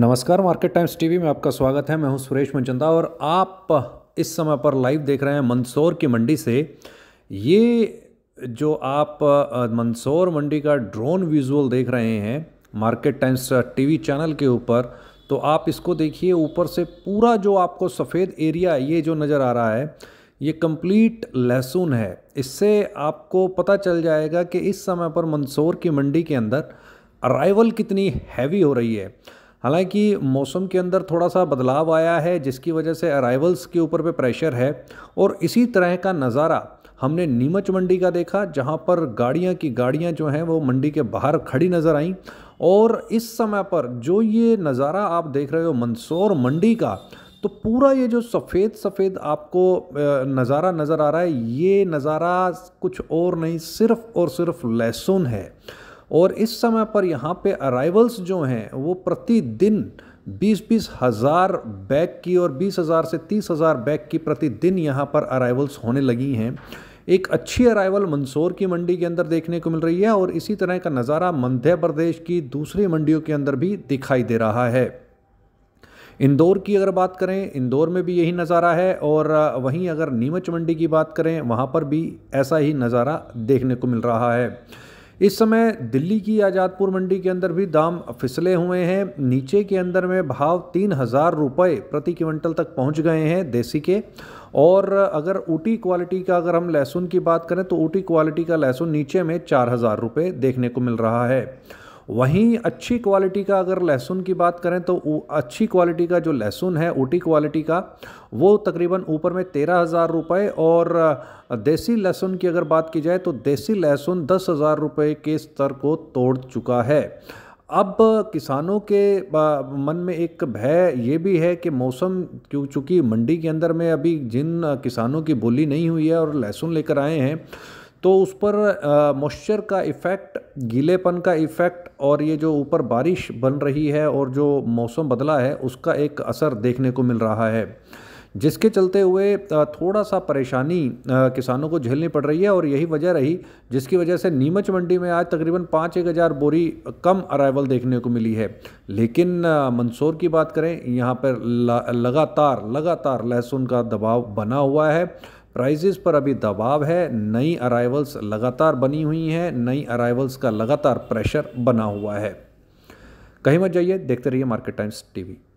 नमस्कार market times TV में आपका स्वागत है मैं हूं सुरेश मनचंदा और आप इस समय पर लाइव देख रहे हैं मंदसौर की मंडी से ये जो आप मंदसौर मंडी का ड्रोन विजुअल देख रहे हैं मार्केट टाइम्स टीवी चैनल के ऊपर तो आप इसको देखिए ऊपर से पूरा जो आपको सफ़ेद एरिया ये जो नज़र आ रहा है ये कंप्लीट लहसुन है इससे आपको पता चल जाएगा कि इस समय पर मंदसौर की मंडी के अंदर अराइवल कितनी हैवी हो रही है हालांकि मौसम के अंदर थोड़ा सा बदलाव आया है जिसकी वजह से अराइवल्स के ऊपर पे प्रेशर है और इसी तरह का नज़ारा हमने नीमच मंडी का देखा जहाँ पर गाड़ियाँ की गाड़ियाँ जो हैं वो मंडी के बाहर खड़ी नज़र आईं और इस समय पर जो ये नज़ारा आप देख रहे हो मंदसौर मंडी का तो पूरा ये जो सफ़ेद सफ़ेद आपको नज़ारा नज़र आ रहा है ये नज़ारा कुछ और नहीं सिर्फ़ और सिर्फ लहसुन है और इस समय पर यहाँ पे अराइवल्स जो हैं वो प्रतिदिन बीस बीस हज़ार बैग की और बीस हज़ार से तीस हज़ार बैग की प्रतिदिन यहाँ पर अराइवल्स होने लगी हैं एक अच्छी अराइवल मंदसौर की मंडी के अंदर देखने को मिल रही है और इसी तरह का नज़ारा मध्य प्रदेश की दूसरी मंडियों के अंदर भी दिखाई दे रहा है इंदौर की अगर बात करें इंदौर में भी यही नज़ारा है और वहीं अगर नीमच मंडी की बात करें वहाँ पर भी ऐसा ही नज़ारा देखने को मिल रहा है इस समय दिल्ली की आज़ादपुर मंडी के अंदर भी दाम फिसले हुए हैं नीचे के अंदर में भाव तीन हज़ार रुपये प्रति क्विंटल तक पहुंच गए हैं देसी के और अगर ऊटी क्वालिटी का अगर हम लहसुन की बात करें तो ऊटी क्वालिटी का लहसुन नीचे में चार हज़ार रुपये देखने को मिल रहा है वहीं अच्छी क्वालिटी का अगर लहसुन की बात करें तो अच्छी क्वालिटी का जो लहसुन है ऊटी क्वालिटी का वो तकरीबन ऊपर में तेरह हज़ार रुपये और देसी लहसुन की अगर बात की जाए तो देसी लहसुन दस हज़ार रुपये के स्तर को तोड़ चुका है अब किसानों के मन में एक भय ये भी है कि मौसम क्यों चूँकि मंडी के अंदर में अभी जिन किसानों की बोली नहीं हुई है और लहसुन लेकर आए हैं तो उस पर मॉइस्चर का इफ़ेक्ट गीलेपन का इफ़ेक्ट और ये जो ऊपर बारिश बन रही है और जो मौसम बदला है उसका एक असर देखने को मिल रहा है जिसके चलते हुए थोड़ा सा परेशानी किसानों को झेलनी पड़ रही है और यही वजह रही जिसकी वजह से नीमच मंडी में आज तकरीबन पाँच एक हज़ार बोरी कम अराइवल देखने को मिली है लेकिन मंदसौर की बात करें यहाँ पर लगातार लगातार लहसुन का दबाव बना हुआ है प्राइजेस पर अभी दबाव है नई अराइवल्स लगातार बनी हुई हैं नई अराइवल्स का लगातार प्रेशर बना हुआ है कहीं मत जाइए देखते रहिए मार्केट टाइम्स टीवी